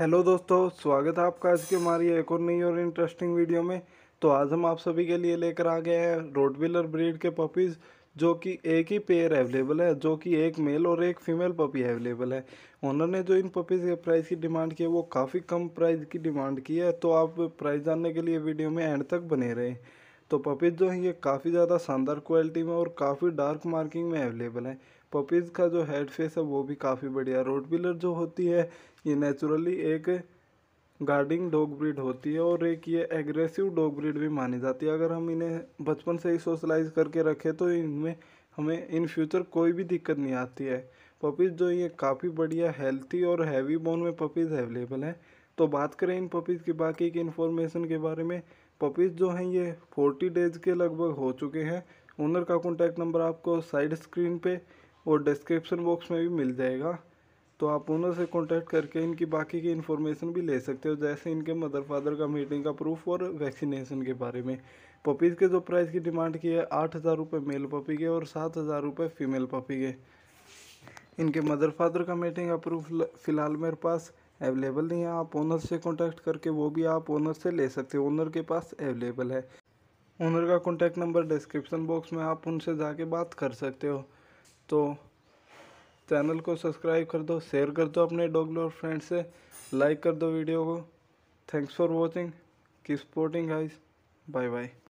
hello दोस्तों स्वागत है आपका आज के हमारी एक और नई और इंटरेस्टिंग वीडियो में तो आज हम आप सभी के लिए लेकर आ गए हैं रोडविलर ब्रीड के पपीज़ जो कि एक ही पेयर अवेलेबल है जो कि एक मेल और एक फीमेल पपी अवेलेबल है ओनर ने जो इन पपीज़ के प्राइस की डिमांड की है वो काफ़ी कम प्राइस की डिमांड की है तो आप प्राइस जानने के लिए वीडियो में एंड तक बने रहें तो पपीज़ जो है ये काफ़ी ज़्यादा शानदार क्वालिटी में और काफ़ी डार्क मार्किंग में अवेलेबल है पपीज़ का जो हेड फेस है वो भी काफ़ी बढ़िया रोड बिलर जो होती है ये नेचुरली एक गार्डिंग डॉग ब्रीड होती है और एक ये एग्रेसिव डॉग ब्रीड भी मानी जाती है अगर हम इन्हें बचपन से ही सोशलाइज करके रखें तो इनमें हमें इन फ्यूचर कोई भी दिक्कत नहीं आती है पपीज़ जो ये काफ़ी बढ़िया हेल्थी और हैवी बोन में पपीज़ अवेलेबल हैं तो बात करें इन पपीज़ की बाकी की इन्फॉर्मेशन के बारे में पपीज़ जो हैं ये फोर्टी डेज़ के लगभग हो चुके हैं ओनर का कॉन्टैक्ट नंबर आपको साइड स्क्रीन पे और डिस्क्रिप्शन बॉक्स में भी मिल जाएगा तो आप ओनर से कॉन्टैक्ट करके इनकी बाकी की इन्फॉर्मेशन भी ले सकते हो जैसे इनके मदर फादर का मीटिंग का प्रूफ और वैक्सीनेशन के बारे में पपीज़ के जो प्राइस की डिमांड की है आठ हज़ार रुपये मेल पपी के और सात हज़ार रुपये फीमेल पपी के इनके मदर फादर का मीटिंग का प्रूफ फिलहाल मेरे पास अवेलेबल नहीं है आप ओनर से कॉन्टैक्ट करके वो भी आप ओनर से ले सकते हो ओनर के पास अवेलेबल है ओनर का कॉन्टैक्ट नंबर डिस्क्रिप्शन बॉक्स में आप उनसे जाके बात कर सकते हो तो चैनल को सब्सक्राइब कर दो शेयर कर दो अपने डॉग लवर फ्रेंड से लाइक कर दो वीडियो को थैंक्स फॉर वॉचिंग की स्पोर्टिंग गाइस बाय बाय